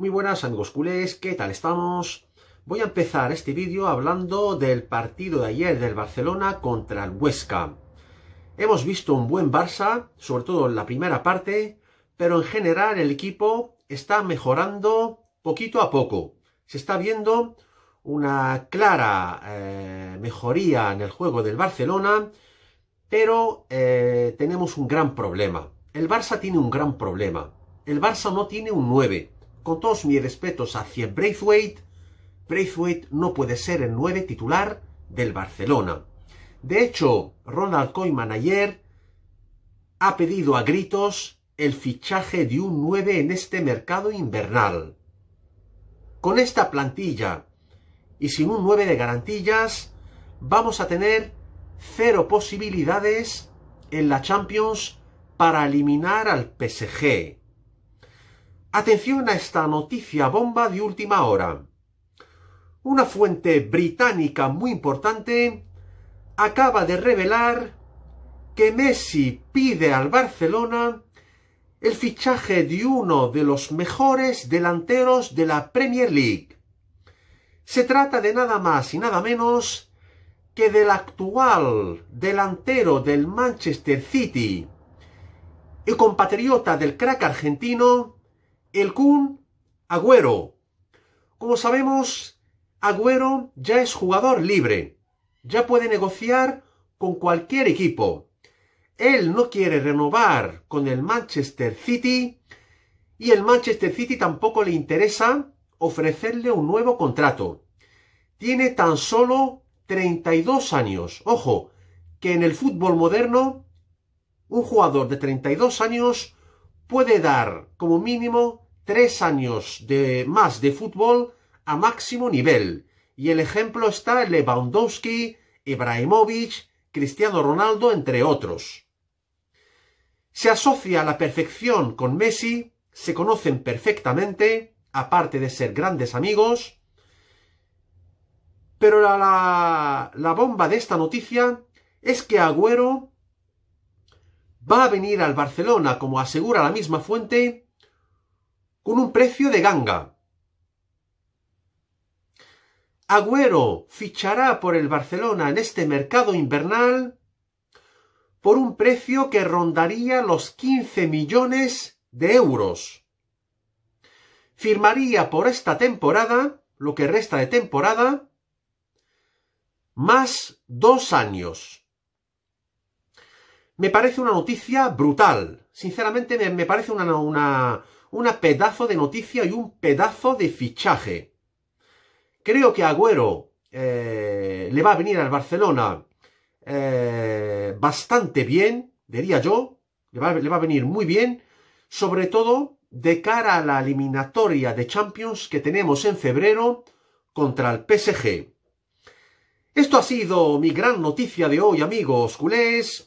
Muy buenas amigos culés, ¿qué tal estamos? Voy a empezar este vídeo hablando del partido de ayer del Barcelona contra el Huesca. Hemos visto un buen Barça, sobre todo en la primera parte, pero en general el equipo está mejorando poquito a poco. Se está viendo una clara eh, mejoría en el juego del Barcelona, pero eh, tenemos un gran problema. El Barça tiene un gran problema. El Barça no tiene un 9 con todos mis respetos hacia Braithwaite, Braithwaite no puede ser el 9 titular del Barcelona. De hecho, Ronald Koeman ayer ha pedido a gritos el fichaje de un 9 en este mercado invernal. Con esta plantilla y sin un 9 de garantías, vamos a tener cero posibilidades en la Champions para eliminar al PSG. Atención a esta noticia bomba de última hora. Una fuente británica muy importante acaba de revelar que Messi pide al Barcelona el fichaje de uno de los mejores delanteros de la Premier League. Se trata de nada más y nada menos que del actual delantero del Manchester City y compatriota del crack argentino el Kun Agüero. Como sabemos, Agüero ya es jugador libre, ya puede negociar con cualquier equipo. Él no quiere renovar con el Manchester City y el Manchester City tampoco le interesa ofrecerle un nuevo contrato. Tiene tan solo 32 años. Ojo, que en el fútbol moderno un jugador de 32 años puede dar como mínimo tres años de más de fútbol a máximo nivel. Y el ejemplo está Lewandowski, Ibrahimovic, Cristiano Ronaldo, entre otros. Se asocia a la perfección con Messi, se conocen perfectamente, aparte de ser grandes amigos. Pero la, la, la bomba de esta noticia es que Agüero va a venir al Barcelona, como asegura la misma fuente, con un precio de ganga. Agüero fichará por el Barcelona en este mercado invernal por un precio que rondaría los 15 millones de euros. Firmaría por esta temporada, lo que resta de temporada, más dos años. Me parece una noticia brutal. Sinceramente me, parece una, pedazo de noticia y un pedazo de fichaje. Creo que Agüero eh, le va a venir al Barcelona eh, bastante bien, diría yo. Le va, le va a venir muy bien. Sobre todo de cara a la eliminatoria de Champions que tenemos en febrero contra el PSG. Esto ha sido mi gran noticia de hoy, amigos culés.